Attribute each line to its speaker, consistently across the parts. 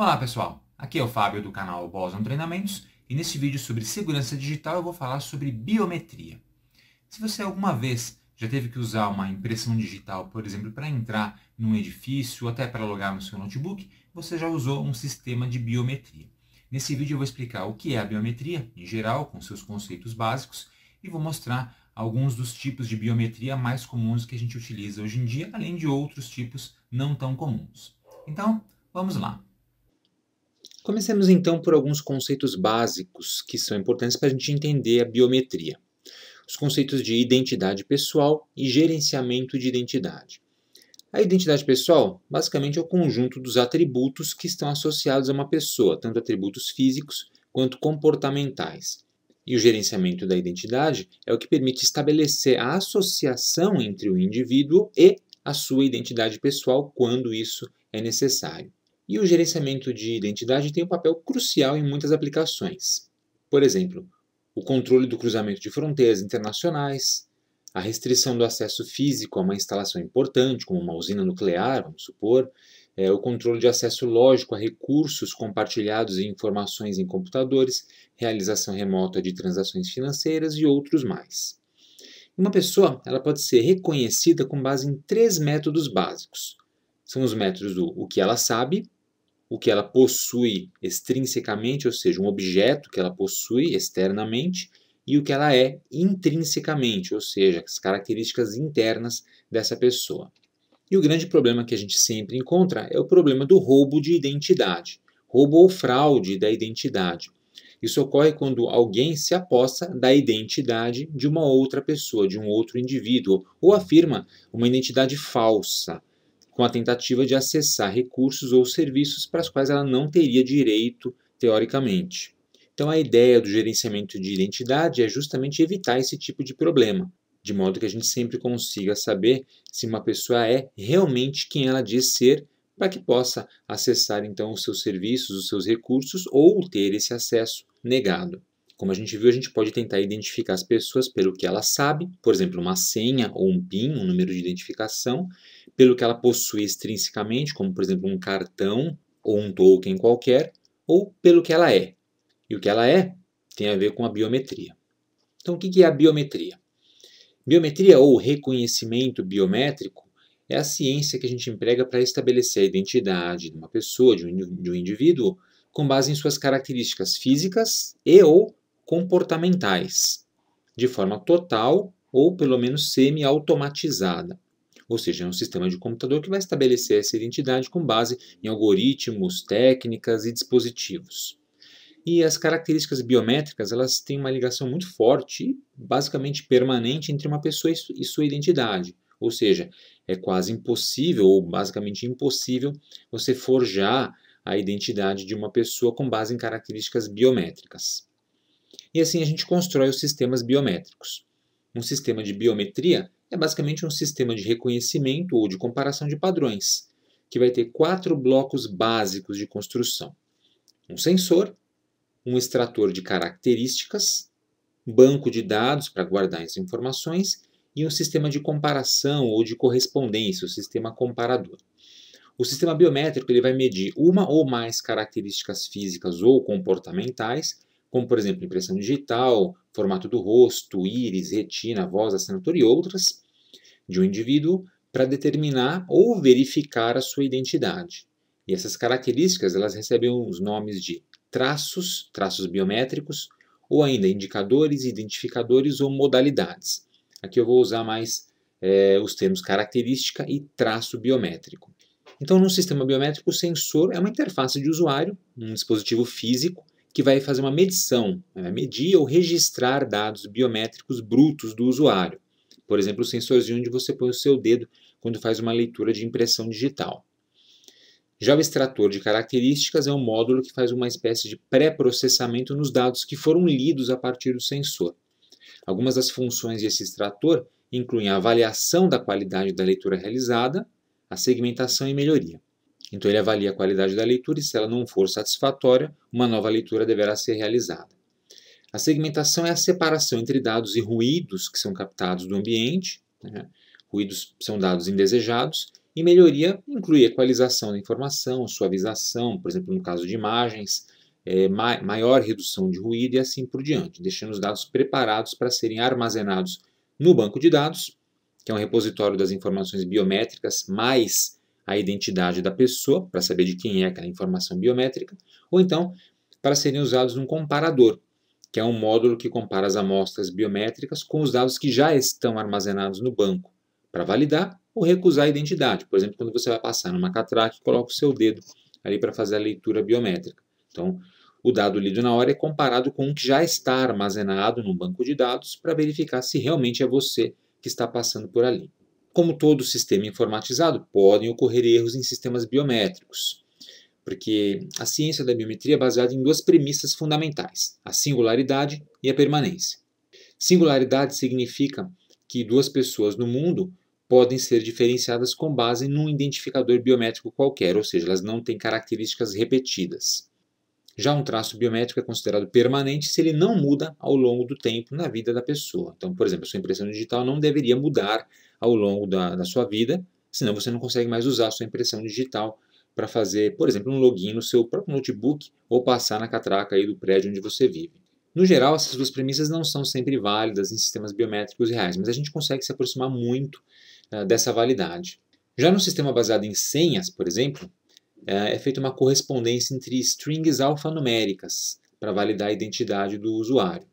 Speaker 1: Olá pessoal, aqui é o Fábio do canal Boson Treinamentos e nesse vídeo sobre segurança digital eu vou falar sobre biometria. Se você alguma vez já teve que usar uma impressão digital, por exemplo, para entrar num edifício ou até para logar no seu notebook, você já usou um sistema de biometria. Nesse vídeo eu vou explicar o que é a biometria, em geral, com seus conceitos básicos, e vou mostrar alguns dos tipos de biometria mais comuns que a gente utiliza hoje em dia, além de outros tipos não tão comuns. Então, vamos lá. Comecemos então por alguns conceitos básicos que são importantes para a gente entender a biometria. Os conceitos de identidade pessoal e gerenciamento de identidade. A identidade pessoal, basicamente, é o conjunto dos atributos que estão associados a uma pessoa, tanto atributos físicos quanto comportamentais. E o gerenciamento da identidade é o que permite estabelecer a associação entre o indivíduo e a sua identidade pessoal quando isso é necessário. E o gerenciamento de identidade tem um papel crucial em muitas aplicações. Por exemplo, o controle do cruzamento de fronteiras internacionais, a restrição do acesso físico a uma instalação importante, como uma usina nuclear, vamos supor, é, o controle de acesso lógico a recursos compartilhados e informações em computadores, realização remota de transações financeiras e outros mais. Uma pessoa ela pode ser reconhecida com base em três métodos básicos. São os métodos do o que ela sabe, o que ela possui extrinsecamente, ou seja, um objeto que ela possui externamente, e o que ela é intrinsecamente, ou seja, as características internas dessa pessoa. E o grande problema que a gente sempre encontra é o problema do roubo de identidade, roubo ou fraude da identidade. Isso ocorre quando alguém se aposta da identidade de uma outra pessoa, de um outro indivíduo, ou afirma uma identidade falsa, com a tentativa de acessar recursos ou serviços para os quais ela não teria direito teoricamente. Então, a ideia do gerenciamento de identidade é justamente evitar esse tipo de problema, de modo que a gente sempre consiga saber se uma pessoa é realmente quem ela diz ser, para que possa acessar então os seus serviços, os seus recursos ou ter esse acesso negado. Como a gente viu, a gente pode tentar identificar as pessoas pelo que ela sabe, por exemplo, uma senha ou um PIN, um número de identificação, pelo que ela possui extrinsecamente, como por exemplo um cartão ou um token qualquer, ou pelo que ela é. E o que ela é tem a ver com a biometria. Então, o que é a biometria? Biometria ou reconhecimento biométrico é a ciência que a gente emprega para estabelecer a identidade de uma pessoa, de um indivíduo, com base em suas características físicas e ou comportamentais, de forma total ou pelo menos semi-automatizada ou seja, é um sistema de computador que vai estabelecer essa identidade com base em algoritmos, técnicas e dispositivos. E as características biométricas elas têm uma ligação muito forte, basicamente permanente, entre uma pessoa e sua identidade. Ou seja, é quase impossível, ou basicamente impossível, você forjar a identidade de uma pessoa com base em características biométricas. E assim a gente constrói os sistemas biométricos. Um sistema de biometria é basicamente um sistema de reconhecimento ou de comparação de padrões, que vai ter quatro blocos básicos de construção: um sensor, um extrator de características, banco de dados para guardar as informações e um sistema de comparação ou de correspondência, o sistema comparador. O sistema biométrico ele vai medir uma ou mais características físicas ou comportamentais como por exemplo impressão digital, formato do rosto, íris, retina, voz, assinatura e outras, de um indivíduo para determinar ou verificar a sua identidade. E essas características elas recebem os nomes de traços, traços biométricos, ou ainda indicadores, identificadores ou modalidades. Aqui eu vou usar mais é, os termos característica e traço biométrico. Então, num sistema biométrico, o sensor é uma interface de usuário, um dispositivo físico que vai fazer uma medição, vai né, medir ou registrar dados biométricos brutos do usuário. Por exemplo, o sensorzinho onde você põe o seu dedo quando faz uma leitura de impressão digital. Já o extrator de características é um módulo que faz uma espécie de pré-processamento nos dados que foram lidos a partir do sensor. Algumas das funções desse extrator incluem a avaliação da qualidade da leitura realizada, a segmentação e melhoria. Então ele avalia a qualidade da leitura e se ela não for satisfatória, uma nova leitura deverá ser realizada. A segmentação é a separação entre dados e ruídos que são captados do ambiente, né? ruídos são dados indesejados, e melhoria inclui equalização da informação, suavização, por exemplo, no caso de imagens, é, maior redução de ruído e assim por diante, deixando os dados preparados para serem armazenados no banco de dados, que é um repositório das informações biométricas mais a identidade da pessoa, para saber de quem é aquela informação biométrica, ou então para serem usados num comparador, que é um módulo que compara as amostras biométricas com os dados que já estão armazenados no banco, para validar ou recusar a identidade. Por exemplo, quando você vai passar numa catraca coloca o seu dedo ali para fazer a leitura biométrica. Então, o dado lido na hora é comparado com o que já está armazenado no banco de dados para verificar se realmente é você que está passando por ali. Como todo sistema informatizado, podem ocorrer erros em sistemas biométricos, porque a ciência da biometria é baseada em duas premissas fundamentais: a singularidade e a permanência. Singularidade significa que duas pessoas no mundo podem ser diferenciadas com base num identificador biométrico qualquer, ou seja, elas não têm características repetidas. Já um traço biométrico é considerado permanente se ele não muda ao longo do tempo na vida da pessoa. Então, por exemplo, a sua impressão digital não deveria mudar ao longo da, da sua vida, senão você não consegue mais usar a sua impressão digital para fazer, por exemplo, um login no seu próprio notebook ou passar na catraca aí do prédio onde você vive. No geral, essas duas premissas não são sempre válidas em sistemas biométricos reais, mas a gente consegue se aproximar muito uh, dessa validade. Já no sistema baseado em senhas, por exemplo, é, é feita uma correspondência entre strings alfanuméricas para validar a identidade do usuário.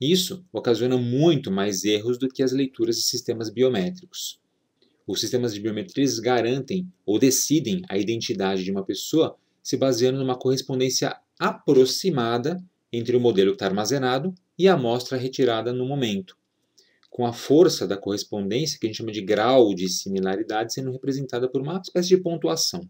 Speaker 1: Isso ocasiona muito mais erros do que as leituras de sistemas biométricos. Os sistemas de biometrias garantem ou decidem a identidade de uma pessoa se baseando numa correspondência aproximada entre o modelo que está armazenado e a amostra retirada no momento, com a força da correspondência, que a gente chama de grau de similaridade, sendo representada por uma espécie de pontuação.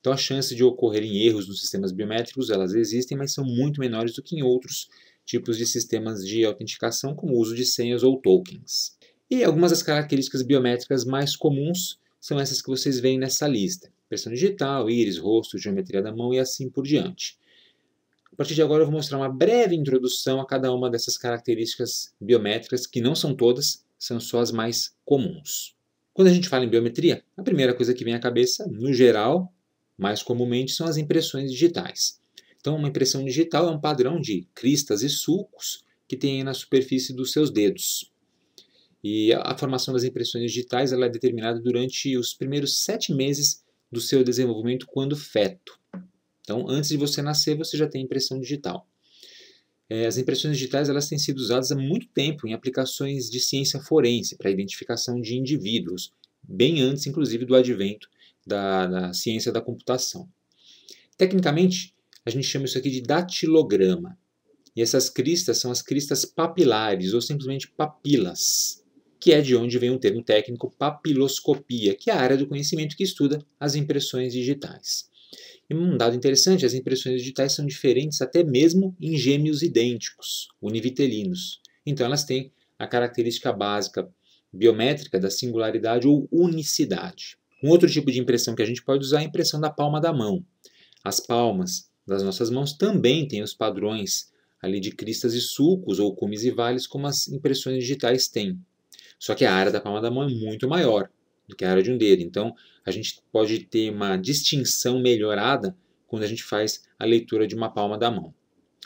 Speaker 1: Então, a chance de ocorrerem erros nos sistemas biométricos, elas existem, mas são muito menores do que em outros tipos de sistemas de autenticação, como o uso de senhas ou tokens. E algumas das características biométricas mais comuns são essas que vocês veem nessa lista. Pressão digital, íris, rosto, geometria da mão e assim por diante. A partir de agora eu vou mostrar uma breve introdução a cada uma dessas características biométricas, que não são todas, são só as mais comuns. Quando a gente fala em biometria, a primeira coisa que vem à cabeça, no geral, mais comumente são as impressões digitais. Então, uma impressão digital é um padrão de cristas e sulcos que tem na superfície dos seus dedos. E a formação das impressões digitais ela é determinada durante os primeiros sete meses do seu desenvolvimento quando feto. Então, antes de você nascer, você já tem impressão digital. É, as impressões digitais elas têm sido usadas há muito tempo em aplicações de ciência forense para a identificação de indivíduos, bem antes, inclusive, do advento da, da ciência da computação. Tecnicamente, a gente chama isso aqui de datilograma. E essas cristas são as cristas papilares, ou simplesmente papilas, que é de onde vem o termo técnico papiloscopia, que é a área do conhecimento que estuda as impressões digitais. E um dado interessante, as impressões digitais são diferentes até mesmo em gêmeos idênticos, univitelinos. Então elas têm a característica básica biométrica da singularidade ou unicidade. Um outro tipo de impressão que a gente pode usar é a impressão da palma da mão. As palmas das nossas mãos também têm os padrões ali de cristas e sulcos ou cumes e vales como as impressões digitais têm. Só que a área da palma da mão é muito maior do que a área de um dedo. Então, a gente pode ter uma distinção melhorada quando a gente faz a leitura de uma palma da mão.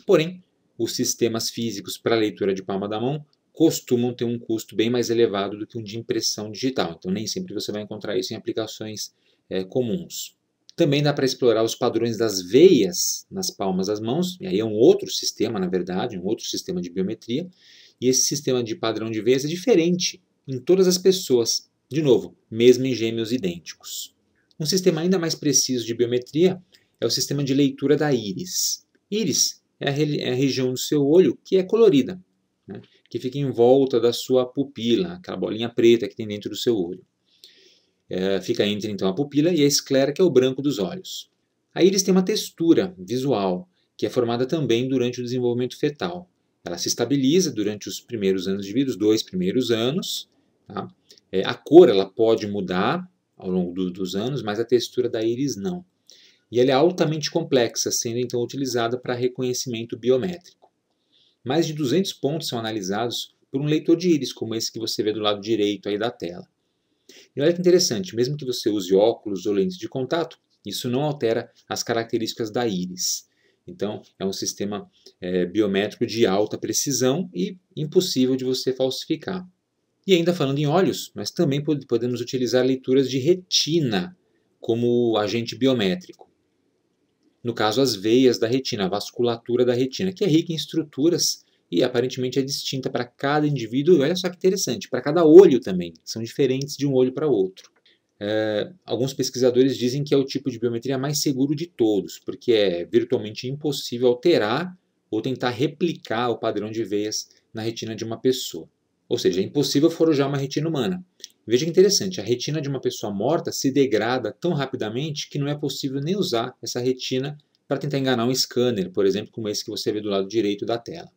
Speaker 1: Porém, os sistemas físicos para a leitura de palma da mão costumam ter um custo bem mais elevado do que um de impressão digital. Então, nem sempre você vai encontrar isso em aplicações é, comuns. Também dá para explorar os padrões das veias nas palmas das mãos, e aí é um outro sistema, na verdade, um outro sistema de biometria. E esse sistema de padrão de veias é diferente em todas as pessoas, de novo, mesmo em gêmeos idênticos. Um sistema ainda mais preciso de biometria é o sistema de leitura da íris. Íris é a, é a região do seu olho que é colorida. Né? que fica em volta da sua pupila, aquela bolinha preta que tem dentro do seu olho. É, fica entre então a pupila e a esclera, que é o branco dos olhos. A íris tem uma textura visual, que é formada também durante o desenvolvimento fetal. Ela se estabiliza durante os primeiros anos de vida, os dois primeiros anos. Tá? É, a cor ela pode mudar ao longo do, dos anos, mas a textura da íris não. E ela é altamente complexa, sendo então utilizada para reconhecimento biométrico. Mais de 200 pontos são analisados por um leitor de íris, como esse que você vê do lado direito aí da tela. E olha que interessante, mesmo que você use óculos ou lentes de contato, isso não altera as características da íris. Então, é um sistema é, biométrico de alta precisão e impossível de você falsificar. E ainda falando em olhos, nós também podemos utilizar leituras de retina como agente biométrico no caso as veias da retina, a vasculatura da retina, que é rica em estruturas e aparentemente é distinta para cada indivíduo. E olha só que interessante, para cada olho também, são diferentes de um olho para outro. É, alguns pesquisadores dizem que é o tipo de biometria mais seguro de todos, porque é virtualmente impossível alterar ou tentar replicar o padrão de veias na retina de uma pessoa. Ou seja, é impossível forjar uma retina humana. Veja que interessante, a retina de uma pessoa morta se degrada tão rapidamente que não é possível nem usar essa retina para tentar enganar um scanner, por exemplo, como esse que você vê do lado direito da tela.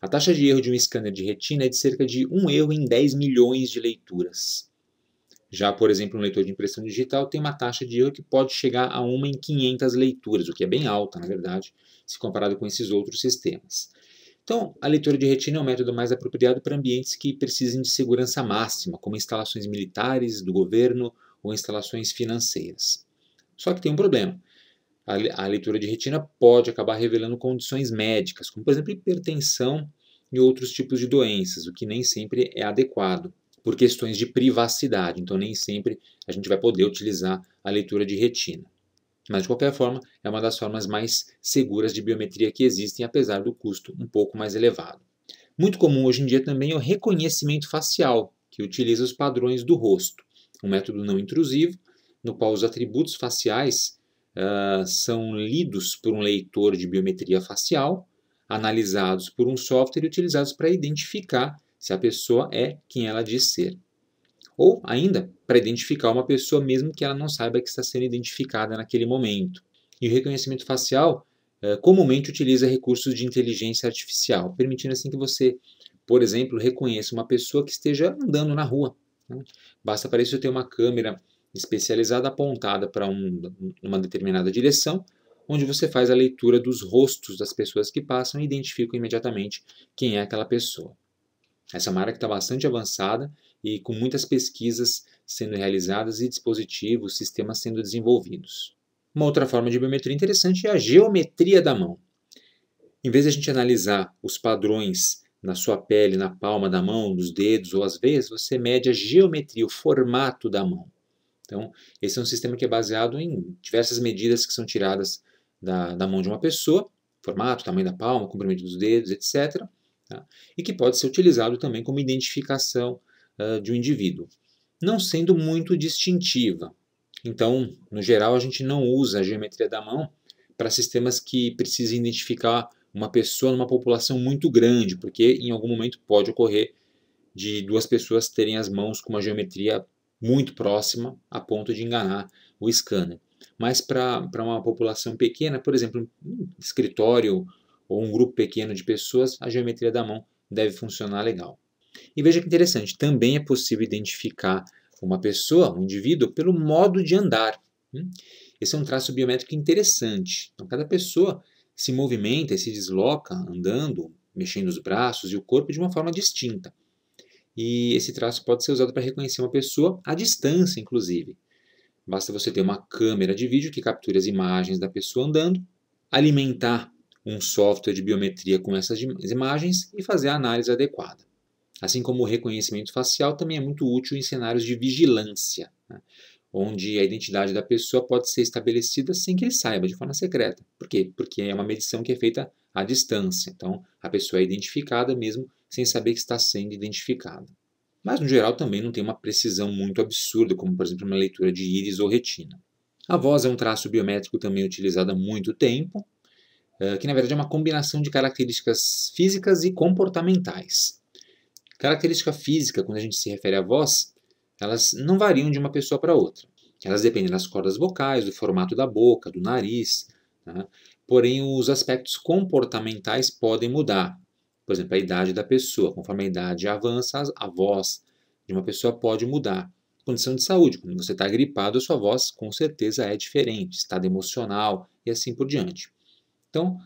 Speaker 1: A taxa de erro de um scanner de retina é de cerca de um erro em 10 milhões de leituras. Já, por exemplo, um leitor de impressão digital tem uma taxa de erro que pode chegar a uma em 500 leituras, o que é bem alta, na verdade, se comparado com esses outros sistemas. Então, a leitura de retina é o método mais apropriado para ambientes que precisem de segurança máxima, como instalações militares, do governo ou instalações financeiras. Só que tem um problema. A leitura de retina pode acabar revelando condições médicas, como por exemplo hipertensão e outros tipos de doenças, o que nem sempre é adequado por questões de privacidade. Então, nem sempre a gente vai poder utilizar a leitura de retina. Mas, de qualquer forma, é uma das formas mais seguras de biometria que existem, apesar do custo um pouco mais elevado. Muito comum hoje em dia também é o reconhecimento facial, que utiliza os padrões do rosto. Um método não intrusivo, no qual os atributos faciais uh, são lidos por um leitor de biometria facial, analisados por um software e utilizados para identificar se a pessoa é quem ela diz ser. Ou ainda, para identificar uma pessoa mesmo que ela não saiba que está sendo identificada naquele momento. E o reconhecimento facial eh, comumente utiliza recursos de inteligência artificial, permitindo assim que você, por exemplo, reconheça uma pessoa que esteja andando na rua. Né? Basta para isso ter uma câmera especializada apontada para um, uma determinada direção, onde você faz a leitura dos rostos das pessoas que passam e identifica imediatamente quem é aquela pessoa. Essa é uma área que está bastante avançada e com muitas pesquisas sendo realizadas e dispositivos, sistemas sendo desenvolvidos. Uma outra forma de biometria interessante é a geometria da mão. Em vez de a gente analisar os padrões na sua pele, na palma da mão, nos dedos ou às vezes você mede a geometria, o formato da mão. Então, esse é um sistema que é baseado em diversas medidas que são tiradas da, da mão de uma pessoa, formato, tamanho da palma, comprimento dos dedos, etc. Tá? E que pode ser utilizado também como identificação de um indivíduo, não sendo muito distintiva. Então, no geral, a gente não usa a geometria da mão para sistemas que precisem identificar uma pessoa numa população muito grande, porque em algum momento pode ocorrer de duas pessoas terem as mãos com uma geometria muito próxima a ponto de enganar o scanner. Mas para uma população pequena, por exemplo, um escritório ou um grupo pequeno de pessoas, a geometria da mão deve funcionar legal. E veja que interessante, também é possível identificar uma pessoa, um indivíduo, pelo modo de andar. Hum? Esse é um traço biométrico interessante. Então, cada pessoa se movimenta e se desloca andando, mexendo os braços e o corpo de uma forma distinta. E esse traço pode ser usado para reconhecer uma pessoa à distância, inclusive. Basta você ter uma câmera de vídeo que capture as imagens da pessoa andando, alimentar um software de biometria com essas imagens e fazer a análise adequada. Assim como o reconhecimento facial também é muito útil em cenários de vigilância, né? onde a identidade da pessoa pode ser estabelecida sem que ele saiba, de forma secreta. Por quê? Porque é uma medição que é feita à distância. Então, a pessoa é identificada mesmo sem saber que está sendo identificada. Mas, no geral, também não tem uma precisão muito absurda, como, por exemplo, uma leitura de íris ou retina. A voz é um traço biométrico também utilizado há muito tempo, eh, que na verdade é uma combinação de características físicas e comportamentais. Característica física, quando a gente se refere à voz, elas não variam de uma pessoa para outra. Elas dependem das cordas vocais, do formato da boca, do nariz. Né? Porém, os aspectos comportamentais podem mudar. Por exemplo, a idade da pessoa. Conforme a idade avança, a voz de uma pessoa pode mudar. Condição de saúde. Quando você está gripado, a sua voz com certeza é diferente. Estado emocional e assim por diante. Então,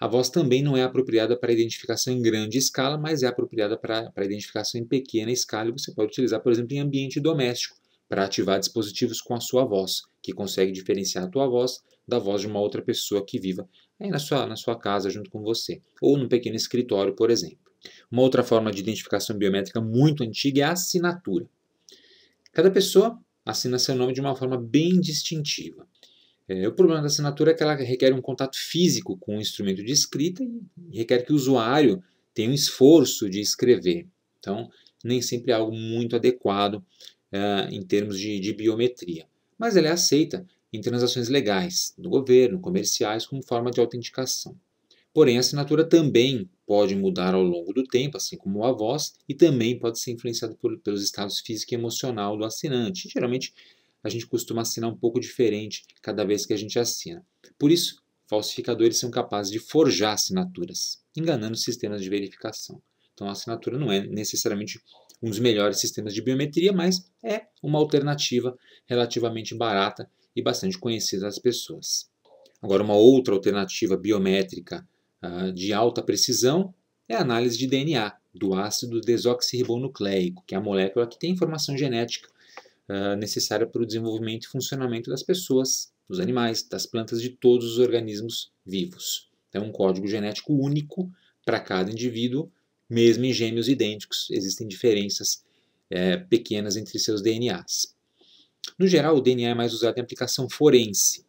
Speaker 1: a voz também não é apropriada para identificação em grande escala, mas é apropriada para, para identificação em pequena escala e você pode utilizar, por exemplo, em ambiente doméstico, para ativar dispositivos com a sua voz, que consegue diferenciar a tua voz da voz de uma outra pessoa que viva aí na sua, na sua casa junto com você, ou num pequeno escritório, por exemplo. Uma outra forma de identificação biométrica muito antiga é a assinatura. Cada pessoa assina seu nome de uma forma bem distintiva. É, o problema da assinatura é que ela requer um contato físico com o instrumento de escrita e requer que o usuário tenha um esforço de escrever. Então, nem sempre é algo muito adequado é, em termos de, de biometria. Mas ela é aceita em transações legais, do governo, comerciais, como forma de autenticação. Porém, a assinatura também pode mudar ao longo do tempo, assim como a voz, e também pode ser influenciada por, pelos estados físico e emocional do assinante, geralmente a gente costuma assinar um pouco diferente cada vez que a gente assina. Por isso, falsificadores são capazes de forjar assinaturas, enganando sistemas de verificação. Então, a assinatura não é necessariamente um dos melhores sistemas de biometria, mas é uma alternativa relativamente barata e bastante conhecida das pessoas. Agora, uma outra alternativa biométrica uh, de alta precisão é a análise de DNA, do ácido desoxirribonucleico, que é a molécula que tem informação genética ah, necessária para o desenvolvimento e funcionamento das pessoas, dos animais, das plantas, de todos os organismos vivos. Então, um código genético único para cada indivíduo, mesmo em gêmeos idênticos, existem diferenças é, pequenas entre seus DNAs. No geral, o DNA é mais usado em aplicação forense,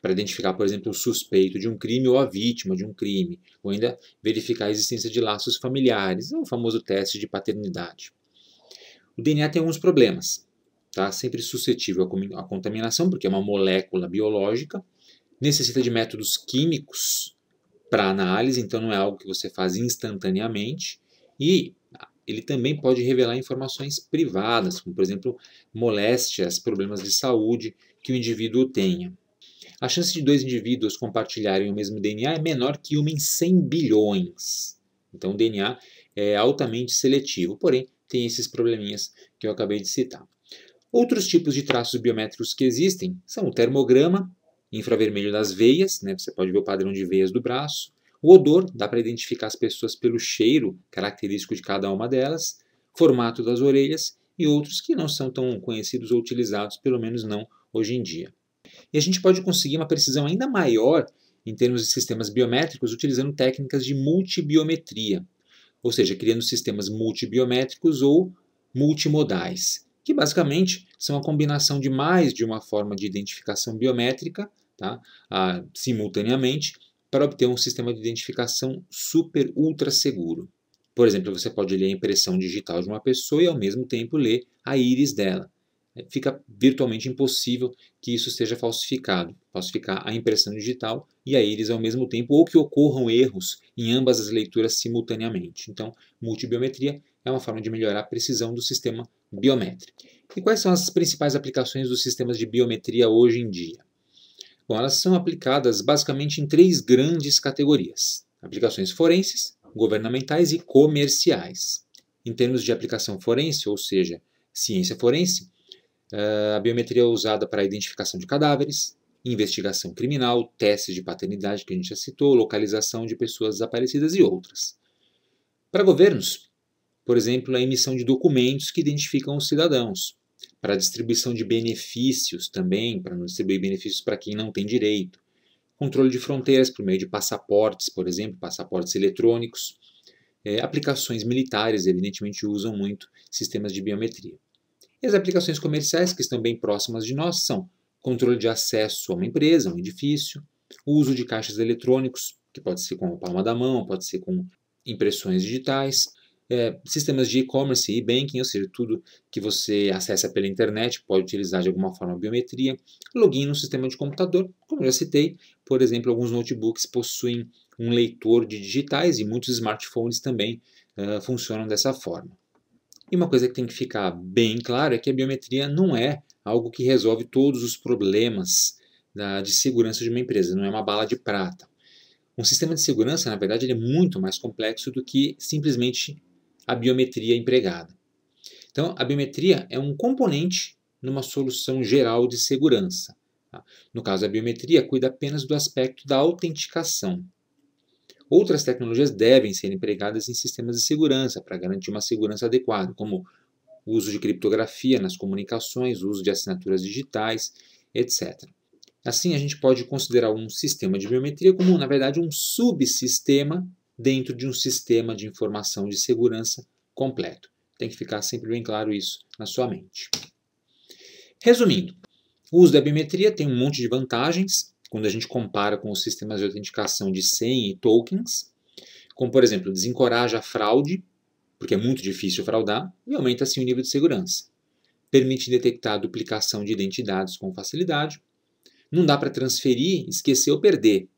Speaker 1: para identificar, por exemplo, o suspeito de um crime ou a vítima de um crime, ou ainda verificar a existência de laços familiares, é o famoso teste de paternidade. O DNA tem alguns problemas tá? sempre suscetível à contaminação, porque é uma molécula biológica, necessita de métodos químicos para análise, então não é algo que você faz instantaneamente, e ele também pode revelar informações privadas, como por exemplo moléstias, problemas de saúde que o indivíduo tenha. A chance de dois indivíduos compartilharem o mesmo DNA é menor que uma em 100 bilhões. Então o DNA é altamente seletivo, porém tem esses probleminhas que eu acabei de citar. Outros tipos de traços biométricos que existem são o termograma, infravermelho nas veias, né? você pode ver o padrão de veias do braço, o odor, dá para identificar as pessoas pelo cheiro característico de cada uma delas, formato das orelhas e outros que não são tão conhecidos ou utilizados, pelo menos não hoje em dia. E a gente pode conseguir uma precisão ainda maior em termos de sistemas biométricos utilizando técnicas de multibiometria, ou seja, criando sistemas multibiométricos ou multimodais que basicamente são a combinação de mais de uma forma de identificação biométrica tá, ah, simultaneamente para obter um sistema de identificação super ultra seguro. Por exemplo, você pode ler a impressão digital de uma pessoa e ao mesmo tempo ler a íris dela. É, fica virtualmente impossível que isso seja falsificado, falsificar a impressão digital e a íris ao mesmo tempo, ou que ocorram erros em ambas as leituras simultaneamente. Então, multibiometria é uma forma de melhorar a precisão do sistema biométrico. E quais são as principais aplicações dos sistemas de biometria hoje em dia? Bom, elas são aplicadas basicamente em três grandes categorias: aplicações forenses, governamentais e comerciais. Em termos de aplicação forense, ou seja, ciência forense, ah, a biometria é usada para identificação de cadáveres, investigação criminal, testes de paternidade que a gente já citou, localização de pessoas desaparecidas e outras. Para governos, por exemplo, a emissão de documentos que identificam os cidadãos, para a distribuição de benefícios também, para não distribuir benefícios para quem não tem direito, controle de fronteiras por meio de passaportes, por exemplo, passaportes eletrônicos, é, aplicações militares, evidentemente, usam muito sistemas de biometria. E as aplicações comerciais que estão bem próximas de nós são controle de acesso a uma empresa, a um edifício, o uso de caixas eletrônicos, que pode ser com a palma da mão, pode ser com impressões digitais, é, sistemas de e-commerce e banking, ou seja, tudo que você acessa pela internet pode utilizar de alguma forma a biometria, login no sistema de computador, como já citei, por exemplo, alguns notebooks possuem um leitor de digitais e muitos smartphones também uh, funcionam dessa forma. E uma coisa que tem que ficar bem claro é que a biometria não é algo que resolve todos os problemas da, de segurança de uma empresa, não é uma bala de prata. Um sistema de segurança, na verdade, é muito mais complexo do que simplesmente a biometria empregada. Então, a biometria é um componente numa solução geral de segurança. Tá? No caso, a biometria cuida apenas do aspecto da autenticação. Outras tecnologias devem ser empregadas em sistemas de segurança para garantir uma segurança adequada, como o uso de criptografia nas comunicações, o uso de assinaturas digitais, etc. Assim, a gente pode considerar um sistema de biometria como, na verdade, um subsistema dentro de um sistema de informação de segurança completo. Tem que ficar sempre bem claro isso na sua mente. Resumindo, o uso da biometria tem um monte de vantagens quando a gente compara com os sistemas de autenticação de senha e tokens, como por exemplo, desencoraja a fraude, porque é muito difícil fraudar, e aumenta assim o nível de segurança. Permite detectar a duplicação de identidades com facilidade. Não dá para transferir, esquecer ou perder.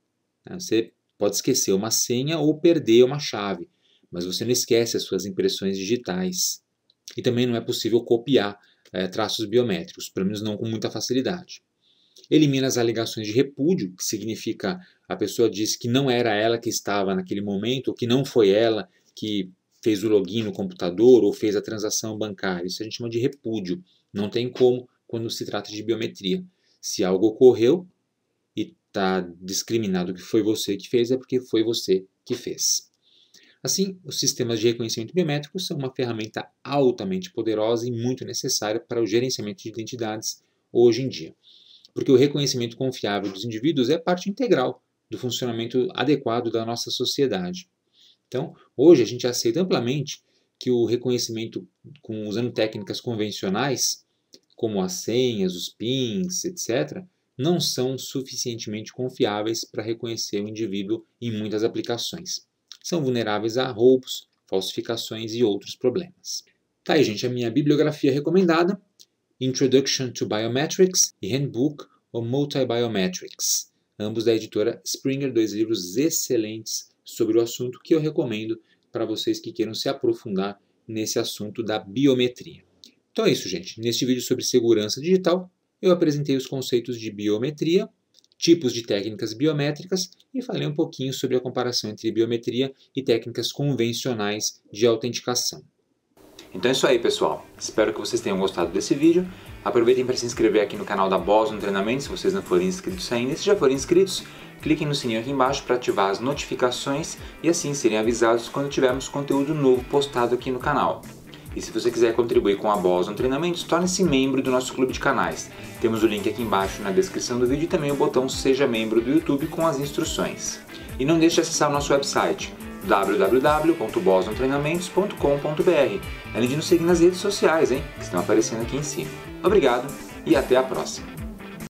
Speaker 1: Né? Você Pode esquecer uma senha ou perder uma chave, mas você não esquece as suas impressões digitais. E também não é possível copiar é, traços biométricos, pelo menos não com muita facilidade. Elimina as alegações de repúdio, que significa a pessoa diz que não era ela que estava naquele momento, ou que não foi ela que fez o login no computador ou fez a transação bancária. Isso a gente chama de repúdio. Não tem como quando se trata de biometria. Se algo ocorreu, está discriminado que foi você que fez, é porque foi você que fez. Assim, os sistemas de reconhecimento biométrico são uma ferramenta altamente poderosa e muito necessária para o gerenciamento de identidades hoje em dia, porque o reconhecimento confiável dos indivíduos é parte integral do funcionamento adequado da nossa sociedade. Então, hoje a gente aceita amplamente que o reconhecimento com, usando técnicas convencionais, como as senhas, os PINs, etc., não são suficientemente confiáveis para reconhecer o indivíduo em muitas aplicações. São vulneráveis a roubos, falsificações e outros problemas. Tá aí, gente, a minha bibliografia recomendada: Introduction to Biometrics e Handbook of Multibiometrics, ambos da editora Springer, dois livros excelentes sobre o assunto que eu recomendo para vocês que queiram se aprofundar nesse assunto da biometria. Então é isso, gente. Neste vídeo sobre segurança digital, eu apresentei os conceitos de biometria, tipos de técnicas biométricas e falei um pouquinho sobre a comparação entre biometria e técnicas convencionais de autenticação. Então é isso aí, pessoal. Espero que vocês tenham gostado desse vídeo. Aproveitem para se inscrever aqui no canal da Boson Treinamento, se vocês não forem inscritos ainda. E se já forem inscritos, cliquem no sininho aqui embaixo para ativar as notificações e assim serem avisados quando tivermos conteúdo novo postado aqui no canal. E se você quiser contribuir com a Boson Treinamentos, torne-se membro do nosso clube de canais. Temos o link aqui embaixo na descrição do vídeo e também o botão Seja Membro do YouTube com as instruções. E não deixe de acessar o nosso website www.bosontreinamentos.com.br Além de nos seguir nas redes sociais, hein, que estão aparecendo aqui em cima. Obrigado e até a próxima!